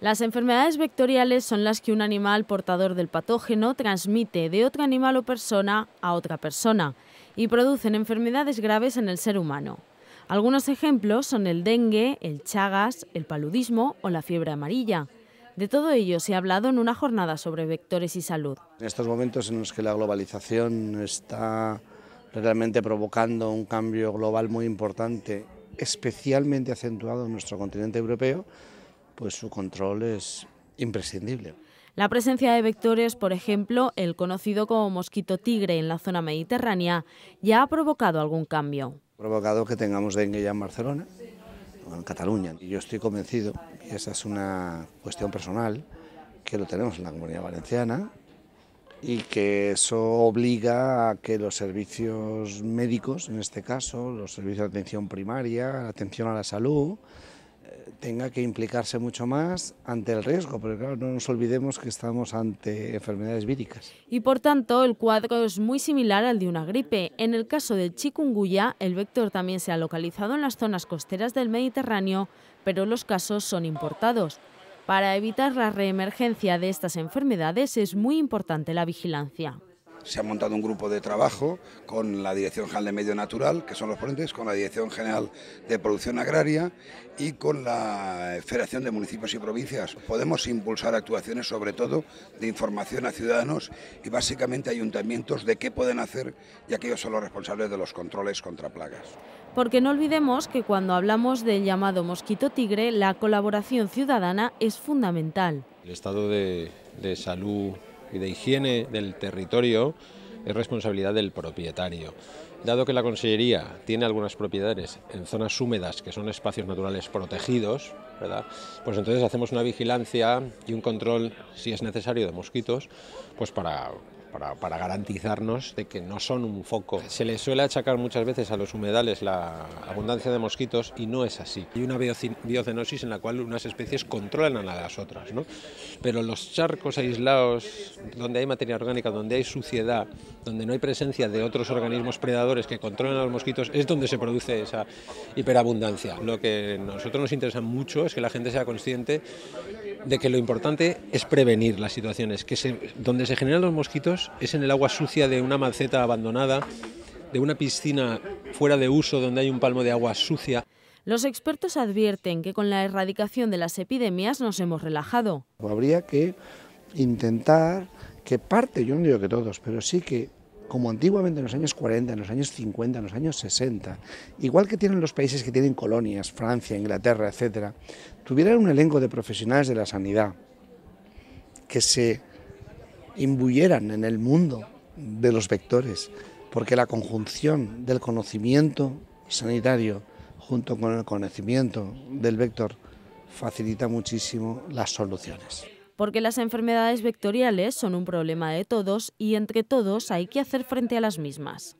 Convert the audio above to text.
Las enfermedades vectoriales son las que un animal portador del patógeno transmite de otro animal o persona a otra persona y producen enfermedades graves en el ser humano. Algunos ejemplos son el dengue, el chagas, el paludismo o la fiebre amarilla. De todo ello se ha hablado en una jornada sobre vectores y salud. En estos momentos en los que la globalización está realmente provocando un cambio global muy importante, especialmente acentuado en nuestro continente europeo, pues su control es imprescindible. La presencia de vectores, por ejemplo, el conocido como mosquito tigre en la zona mediterránea, ya ha provocado algún cambio. provocado que tengamos dengue ya en Barcelona o en Cataluña. Y yo estoy convencido, y esa es una cuestión personal, que lo tenemos en la comunidad valenciana y que eso obliga a que los servicios médicos, en este caso, los servicios de atención primaria, la atención a la salud, tenga que implicarse mucho más ante el riesgo, porque claro, no nos olvidemos que estamos ante enfermedades víricas. Y por tanto, el cuadro es muy similar al de una gripe. En el caso del chikungunya, el vector también se ha localizado en las zonas costeras del Mediterráneo, pero los casos son importados. Para evitar la reemergencia de estas enfermedades es muy importante la vigilancia se ha montado un grupo de trabajo con la Dirección General de Medio Natural, que son los ponentes, con la Dirección General de Producción Agraria y con la Federación de Municipios y Provincias. Podemos impulsar actuaciones sobre todo de información a ciudadanos y básicamente ayuntamientos de qué pueden hacer, ya que ellos son los responsables de los controles contra plagas. Porque no olvidemos que cuando hablamos del llamado mosquito tigre, la colaboración ciudadana es fundamental. El estado de salud y de higiene del territorio es responsabilidad del propietario. Dado que la Consellería tiene algunas propiedades en zonas húmedas, que son espacios naturales protegidos, ¿verdad? pues entonces hacemos una vigilancia y un control, si es necesario, de mosquitos, pues para para, garantizarnos de que no son un foco. Se le suele achacar muchas veces a los humedales la abundancia de mosquitos y no es así. Hay una biocenosis en la cual unas especies controlan a las otras, ¿no? pero los charcos aislados, donde hay materia orgánica, donde hay suciedad, donde no hay presencia de otros organismos predadores que controlan a los mosquitos, es donde se produce esa hiperabundancia. Lo que a nosotros nos interesa mucho es que la gente sea consciente de que lo importante es prevenir las situaciones, que donde se generan los mosquitos es en el agua sucia de una maceta abandonada, de una piscina fuera de uso donde hay un palmo de agua sucia. Los expertos advierten que con la erradicación de las epidemias nos hemos relajado. Habría que intentar que parte, yo no digo que todos, pero sí que como antiguamente en los años 40, en los años 50, en los años 60, igual que tienen los países que tienen colonias, Francia, Inglaterra, etc., tuvieran un elenco de profesionales de la sanidad que se imbuyeran en el mundo de los vectores, porque la conjunción del conocimiento sanitario junto con el conocimiento del vector facilita muchísimo las soluciones porque las enfermedades vectoriales son un problema de todos y entre todos hay que hacer frente a las mismas.